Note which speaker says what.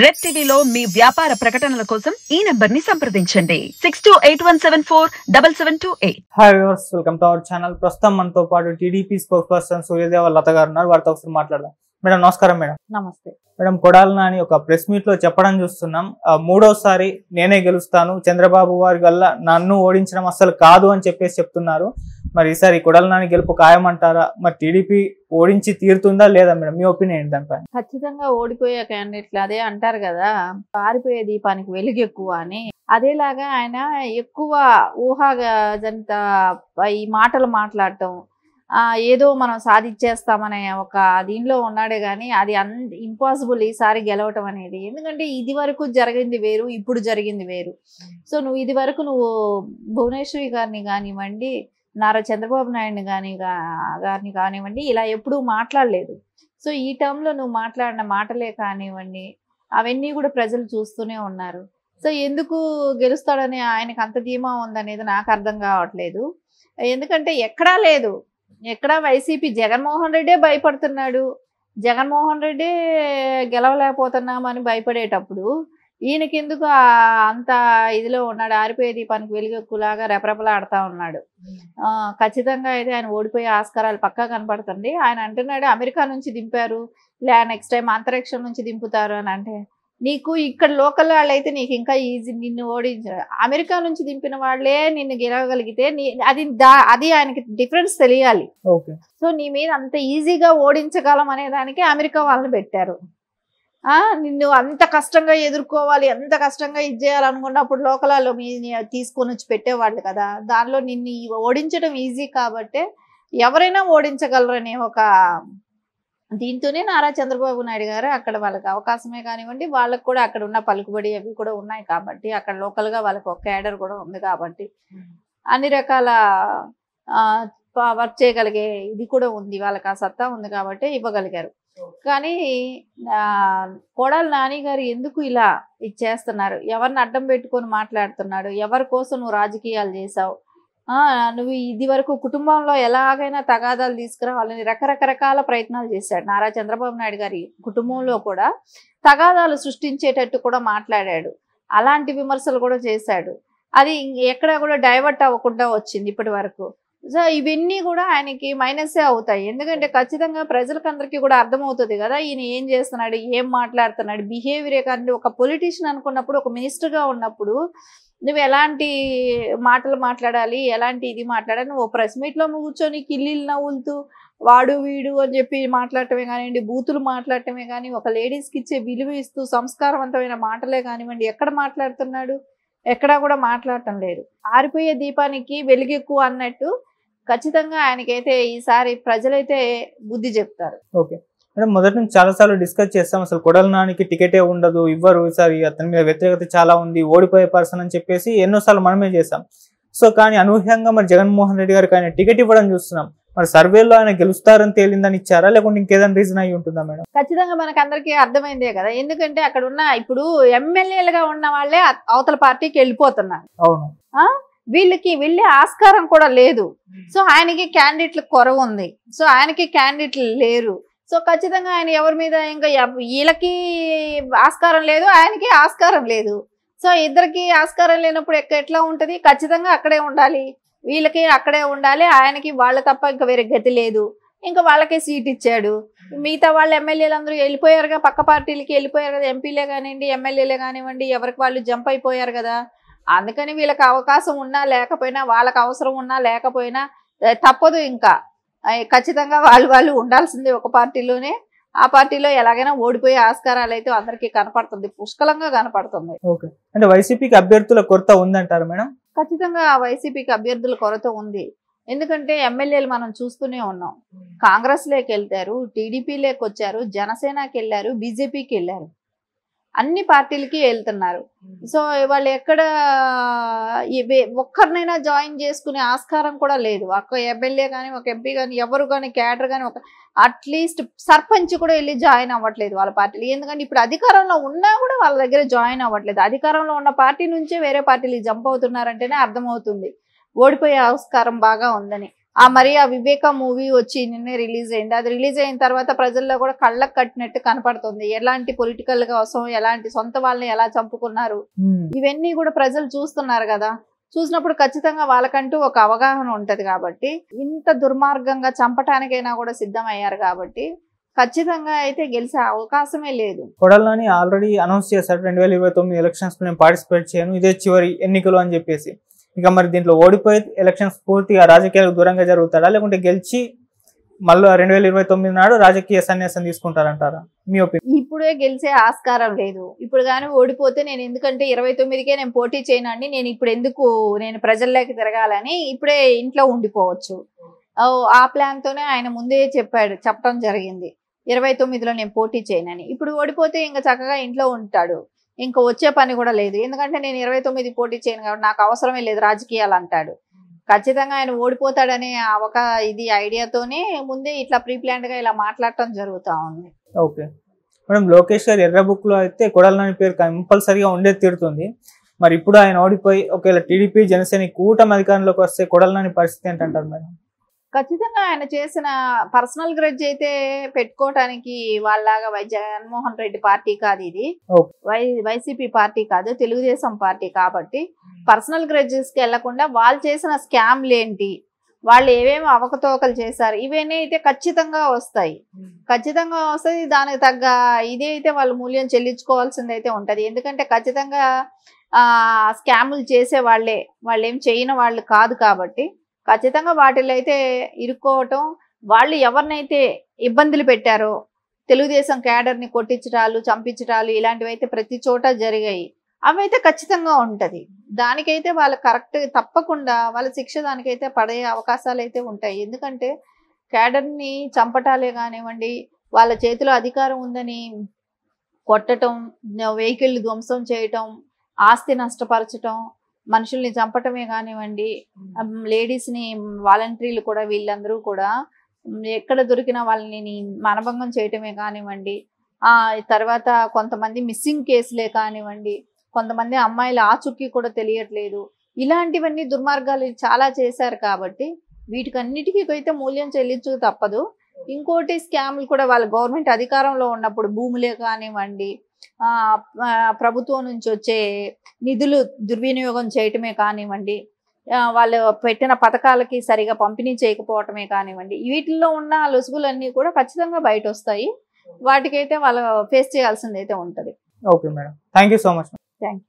Speaker 1: Red టీవీలో మీ వ్యాపార ప్రకటనల కోసం ఈ నెంబర్ ని సంప్రదించండి six
Speaker 2: two eight one seven four double seven two eight
Speaker 1: hi viewers welcome to our channel ప్రస్తుతం మనతో పాటు TDP spokesperson Suryadeva Latha గారు ఉన్నారు వారితో ఒకసారి మాట్లాడదాం మేడం నమస్కారం మేడం నమస్తే మేడం కొడాల నాని ఒక ప్రెస్ మీట్ లో చెప్పడం చూస్తున్నాం మూడోసారి నేనే గెలుస్తాను చంద్రబాబు వారి వల్ల నన్ను ఓడించడం అస్సలు కాదు అని చెప్పేసి చెప్తున్నారు మరి ఈసారి కొడల నాని గెలుపు ఖాయమంటారా మరి టీడీపీ ఓడించి తీరుతుందా లేదా మేడం మీ ఒపీనియన్ ఏంటి దానిపై
Speaker 2: ఖచ్చితంగా ఓడిపోయే క్యాండిడేట్లు అదే అంటారు కదా పారిపోయే దీపానికి వెలుగు ఎక్కువ అని అదేలాగా ఆయన ఎక్కువ ఊహాజనిత ఈ మాటలు మాట్లాడటం ఏదో మనం సాధించేస్తామనే ఒక దీనిలో ఉన్నాడే కానీ అది అన్ ఇంపాసిబుల్ ఈసారి గెలవటం అనేది ఎందుకంటే ఇది వరకు జరిగింది వేరు ఇప్పుడు జరిగింది వేరు సో నువ్వు ఇది వరకు నువ్వు భువనేశ్వరి గారిని కానివ్వండి నారా చంద్రబాబు నాయుడు కానీ గారిని కానివ్వండి ఇలా ఎప్పుడూ మాట్లాడలేదు సో ఈ టర్మ్లో నువ్వు మాట్లాడిన మాటలే కానివ్వండి అవన్నీ కూడా ప్రజలు చూస్తూనే ఉన్నారు సో ఎందుకు గెలుస్తాడని ఆయనకు అంత ధీమా ఉందనేది నాకు అర్థం కావట్లేదు ఎందుకంటే ఎక్కడా లేదు ఎక్కడా వైసీపీ జగన్మోహన్ రెడ్డే భయపడుతున్నాడు జగన్మోహన్ రెడ్డి గెలవలేకపోతున్నామని భయపడేటప్పుడు ఈయనకెందుకు అంత ఇదిలో ఉన్నాడు ఆరిపోయే దీపానికి వెలుగెక్కులాగా రెపరెపలాడుతూ ఉన్నాడు ఖచ్చితంగా అయితే ఆయన ఓడిపోయే ఆస్కారాలు పక్కా కనపడుతుంది ఆయన అంటున్నాడు అమెరికా నుంచి దింపారు లే నెక్స్ట్ టైం అంతరిక్షం నుంచి దింపుతారు అని అంటే నీకు ఇక్కడ లోకల్ వాళ్ళు అయితే నీకు ఇంకా ఈజీ నిన్ను ఓడించ అమెరికా నుంచి దింపిన వాళ్ళే నిన్ను గెలవగలిగితే నీ అది దా అది ఆయనకి డిఫరెన్స్ తెలియాలి సో నీ మీద అంత ఈజీగా ఓడించగలం అనే దానికి అమెరికా వాళ్ళని పెట్టారు నిన్ను అంత కష్టంగా ఎదుర్కోవాలి ఎంత కష్టంగా ఇది చేయాలనుకున్నప్పుడు లోకలాల్లో మీ తీసుకొని వచ్చి పెట్టేవాళ్ళు కదా దానిలో నిన్ను ఓడించడం ఈజీ కాబట్టి ఎవరైనా ఓడించగలరని ఒక దీంతోనే నారా చంద్రబాబు నాయుడు గారు అక్కడ వాళ్ళకి అవకాశమే కానివ్వండి వాళ్ళకు కూడా అక్కడ ఉన్న పలుకుబడి అవి కూడా ఉన్నాయి కాబట్టి అక్కడ లోకల్గా వాళ్ళకి ఒక క్యాడర్ కూడా ఉంది కాబట్టి అన్ని రకాల వర్క్ చేయగలిగే ఇది కూడా ఉంది వాళ్ళకి ఆ సత్తా ఉంది కాబట్టి ఇవ్వగలిగారు కానీ కొడాలి నాని గారు ఎందుకు ఇలా ఇది చేస్తున్నారు ఎవరిని అడ్డం పెట్టుకొని మాట్లాడుతున్నాడు ఎవరి కోసం నువ్వు రాజకీయాలు చేసావు నువ్వు ఇది వరకు కుటుంబంలో ఎలాగైనా తగాదాలు తీసుకురావాలని రకరకరకాల ప్రయత్నాలు చేశాడు నారా చంద్రబాబు నాయుడు గారి కుటుంబంలో కూడా తగాదాలు సృష్టించేటట్టు కూడా మాట్లాడాడు అలాంటి విమర్శలు కూడా చేశాడు అది ఎక్కడ కూడా డైవర్ట్ అవ్వకుండా వచ్చింది ఇప్పటి వరకు సో ఇవన్నీ కూడా ఆయనకి మైనసే అవుతాయి ఎందుకంటే ఖచ్చితంగా ప్రజలకందరికీ కూడా అర్థమవుతుంది కదా ఈయన ఏం చేస్తున్నాడు ఏం మాట్లాడుతున్నాడు బిహేవియర్ కానీ ఒక పొలిటీషియన్ అనుకున్నప్పుడు ఒక మినిస్టర్గా ఉన్నప్పుడు నువ్వు ఎలాంటి మాటలు మాట్లాడాలి ఎలాంటి ఇది మాట్లాడాలి నువ్వు ప్రెస్ మీట్లో కూర్చొని కిల్లీలు నవ్వులుతూ వాడు వీడు అని చెప్పి మాట్లాడటమే కానివ్వండి బూతులు మాట్లాడటమే కానీ ఒక లేడీస్కి ఇచ్చే విలువ ఇస్తూ సంస్కారవంతమైన మాటలే కానివ్వండి ఎక్కడ మాట్లాడుతున్నాడు ఎక్కడా కూడా మాట్లాడటం లేదు ఆరిపోయే దీపానికి వెలుగెక్కువ అన్నట్టు ఖచ్చితంగా ఆయనకైతే ఈసారి ప్రజలైతే బుద్ధి చెప్తారు
Speaker 1: ఓకే మేడం మొదటి నుంచి చాలా సార్లు డిస్కస్ చేస్తాం అసలు కొడల నానికి టికెటే ఉండదు ఇవ్వరు ఈసారి అతని మీద వ్యతిరేకత చాలా ఉంది ఓడిపోయే పర్సన్ అని చెప్పేసి ఎన్నోసార్లు మనమే చేసాం సో కానీ అనూహ్యంగా మరి జగన్మోహన్ రెడ్డి గారికి ఆయన టికెట్ ఇవ్వడం చూస్తున్నాం మరి సర్వేలో ఆయన గెలుస్తారని తేలిందని ఇచ్చారా లేకుంటే ఇంకేదైనా రీజన్ అయి ఉంటుందా మేడం
Speaker 2: ఖచ్చితంగా మనకు అందరికీ అర్థమైందే కదా ఎందుకంటే అక్కడ ఉన్న ఇప్పుడు ఎమ్మెల్యేలుగా ఉన్న వాళ్ళే అవతల పార్టీకి వెళ్ళిపోతున్నారు అవును వీళ్ళకి వెళ్ళే ఆస్కారం కూడా లేదు hmm. సో ఆయనకి క్యాండిడేట్లు కొరవ ఉంది సో ఆయనకి క్యాండిడేట్లు లేరు సో ఖచ్చితంగా ఆయన ఎవరి మీద ఇంకా వీళ్ళకి ఆస్కారం లేదు ఆయనకి ఆస్కారం లేదు సో ఇద్దరికి ఆస్కారం లేనప్పుడు ఎట్లా ఉంటుంది ఖచ్చితంగా అక్కడే ఉండాలి వీళ్ళకి అక్కడే ఉండాలి ఆయనకి వాళ్ళ తప్ప ఇంకా వేరే గతి లేదు ఇంకా వాళ్ళకే సీట్ ఇచ్చాడు hmm. మిగతా వాళ్ళు ఎమ్మెల్యేలు అందరూ కదా పక్క పార్టీలకి వెళ్ళిపోయారు కదా ఎంపీలే కానివ్వండి ఎమ్మెల్యేలే కానివ్వండి ఎవరికి వాళ్ళు జంప్ అయిపోయారు కదా అందుకని వీళ్ళకి అవకాశం ఉన్నా లేకపోయినా వాళ్ళకి అవసరం ఉన్నా లేకపోయినా తప్పదు ఇంకా ఖచ్చితంగా వాళ్ళు వాళ్ళు ఉండాల్సింది ఒక పార్టీలోనే ఆ పార్టీలో ఎలాగైనా ఓడిపోయే ఆస్కారాలు అయితే అందరికీ కనపడుతుంది పుష్కలంగా కనపడుతుంది
Speaker 1: అంటే వైసీపీకి అభ్యర్థుల కొరత ఉందంటారు మేడం
Speaker 2: ఖచ్చితంగా వైసీపీకి అభ్యర్థుల కొరత ఉంది ఎందుకంటే ఎమ్మెల్యేలు మనం చూస్తూనే ఉన్నాం కాంగ్రెస్ లేకెళ్తారు టీడీపీ లేకొచ్చారు జనసేనకి వెళ్ళారు బీజేపీకి వెళ్ళారు అన్ని పార్టీలకి వెళ్తున్నారు సో వాళ్ళు ఎక్కడ ఒక్కరినైనా జాయిన్ చేసుకునే ఆస్కారం కూడా లేదు ఒక ఎమ్మెల్యే కానీ ఒక ఎంపీ కానీ ఎవరు కానీ క్యాడర్ కానీ ఒక అట్లీస్ట్ సర్పంచ్ కూడా వెళ్ళి జాయిన్ అవ్వట్లేదు వాళ్ళ పార్టీలు ఎందుకంటే ఇప్పుడు అధికారంలో ఉన్నా కూడా వాళ్ళ దగ్గర జాయిన్ అవ్వట్లేదు అధికారంలో ఉన్న పార్టీ నుంచే వేరే పార్టీలు జంప్ అవుతున్నారంటేనే అర్థమవుతుంది ఓడిపోయే ఆస్కారం బాగా ఉందని ఆ మరి ఆ వివేక మూవీ వచ్చి నిన్నే రిలీజ్ అయింది అది రిలీజ్ అయిన తర్వాత ప్రజల్లో కూడా కళ్ళకు కట్టినట్టు కనపడుతుంది ఎలాంటి పొలిటికల్ కోసం ఎలాంటి సొంత వాళ్ళని ఎలా చంపుకున్నారు ఇవన్నీ కూడా ప్రజలు చూస్తున్నారు కదా చూసినప్పుడు ఖచ్చితంగా వాళ్ళకంటూ ఒక అవగాహన ఉంటది కాబట్టి ఇంత దుర్మార్గంగా చంపటానికైనా కూడా సిద్ధమయ్యారు కాబట్టి ఖచ్చితంగా అయితే గెలిచే అవకాశమే లేదు
Speaker 1: కొడల్లోని ఆల్రెడీ అనౌన్స్ చేశారు రెండు వేల ఇరవై తొమ్మిది ఎలక్షన్స్ నేను పార్టిసిపేట్ చేయను ఇదే చివరి ఎన్నికలు అని చెప్పేసి ఇక మరి దీంట్లో ఓడిపోయి ఎలక్షన్స్ పూర్తిగా రాజకీయాలకు దూరంగా జరుగుతాడా లేకుంటే గెలిచి మళ్ళీ రెండు వేల ఇరవై తొమ్మిది నాడు రాజకీయ సన్యాసం తీసుకుంటారంటారా మీ ఒపీనియన్
Speaker 2: ఇప్పుడే గెలిచే ఆస్కారం లేదు ఇప్పుడు కానీ ఓడిపోతే నేను ఎందుకంటే ఇరవై తొమ్మిదికే నేను పోటీ చేయనండి నేను ఇప్పుడు ఎందుకు నేను ప్రజల్లోకి తిరగాలని ఇప్పుడే ఇంట్లో ఉండిపోవచ్చు ఆ ప్లాన్తోనే ఆయన ముందే చెప్పాడు చెప్పడం జరిగింది ఇరవై తొమ్మిదిలో నేను పోటీ చేయనని ఇప్పుడు ఓడిపోతే ఇంకా చక్కగా ఇంట్లో ఉంటాడు ఇంకా వచ్చే పని కూడా లేదు ఎందుకంటే నేను ఇరవై తొమ్మిది పోటీ చేయను కాబట్టి నాకు అవసరమే లేదు రాజకీయాలు అంటాడు ఖచ్చితంగా ఆయన ఓడిపోతాడనే ఒక ఇది ఐడియాతోనే ముందే ఇట్లా ప్రీ గా ఇలా మాట్లాడటం జరుగుతూ ఉంది
Speaker 1: ఓకే మేడం లోకేష్ గారు ఎర్ర బుక్ లో అయితే కొడాలని పేరు కంపల్సరిగా ఉండేది తీరుతుంది మరి ఇప్పుడు ఆయన ఓడిపోయి ఒకవేళ టీడీపీ జనసేన కూటమి అధికారంలోకి వస్తే కొడాలని పరిస్థితి ఏంటంటారు మేడం
Speaker 2: ఖచ్చితంగా ఆయన చేసిన పర్సనల్ గ్రడ్జ్ అయితే పెట్టుకోవటానికి వాళ్ళలాగా వై జగన్మోహన్ రెడ్డి పార్టీ కాదు ఇది వై వైసీపీ పార్టీ కాదు తెలుగుదేశం పార్టీ కాబట్టి పర్సనల్ గ్రడ్జెస్కి వెళ్లకుండా వాళ్ళు చేసిన స్కామ్లు ఏంటి వాళ్ళు ఏమేమి అవకతవకలు చేశారు ఇవన్నీ అయితే ఖచ్చితంగా వస్తాయి ఖచ్చితంగా వస్తుంది దానికి తగ్గ ఇదే అయితే వాళ్ళు మూల్యం చెల్లించుకోవాల్సిందైతే ఉంటుంది ఎందుకంటే ఖచ్చితంగా స్కాములు చేసే వాళ్ళే వాళ్ళు ఏం చేయని వాళ్ళు కాదు కాబట్టి ఖచ్చితంగా వాటిలో అయితే ఇరుక్కోవటం వాళ్ళు ఎవరినైతే ఇబ్బందులు పెట్టారో తెలుగుదేశం క్యాడర్ని కొట్టించడాలు చంపించడాలు ఇలాంటివి అయితే ప్రతి చోట జరిగాయి అవి అయితే ఖచ్చితంగా ఉంటుంది దానికైతే వాళ్ళు కరెక్ట్ తప్పకుండా వాళ్ళ శిక్ష దానికైతే పడే అవకాశాలు అయితే ఉంటాయి ఎందుకంటే క్యాడర్ని చంపటాలే కానివ్వండి వాళ్ళ చేతిలో అధికారం ఉందని కొట్టడం వెహికల్ ధ్వంసం చేయటం ఆస్తి నష్టపరచటం మనుషుల్ని చంపటమే కానివ్వండి లేడీస్ని వాలంటీర్లు కూడా వీళ్ళందరూ కూడా ఎక్కడ దొరికిన వాళ్ళని మనభంగం చేయటమే కానివ్వండి తర్వాత కొంతమంది మిస్సింగ్ కేసులే కానివ్వండి కొంతమంది అమ్మాయిల ఆచూకీ కూడా తెలియట్లేదు ఇలాంటివన్నీ దుర్మార్గాలు చాలా చేశారు కాబట్టి వీటికన్నిటికీ అయితే మూల్యం చెల్లించు తప్పదు ఇంకోటి స్కామ్లు కూడా వాళ్ళ గవర్నమెంట్ అధికారంలో ఉన్నప్పుడు భూములే కానివ్వండి ప్రభుత్వం నుంచి వచ్చే నిధులు దుర్వినియోగం చేయటమే కానివ్వండి వాళ్ళు పెట్టిన పథకాలకి సరిగా పంపిణీ చేయకపోవటమే కానివ్వండి వీటిల్లో ఉన్న లొసుగులన్నీ కూడా ఖచ్చితంగా బయట వస్తాయి వాటికైతే వాళ్ళు ఫేస్ చేయాల్సింది అయితే ఉంటుంది
Speaker 1: okay madam thank so much
Speaker 2: thank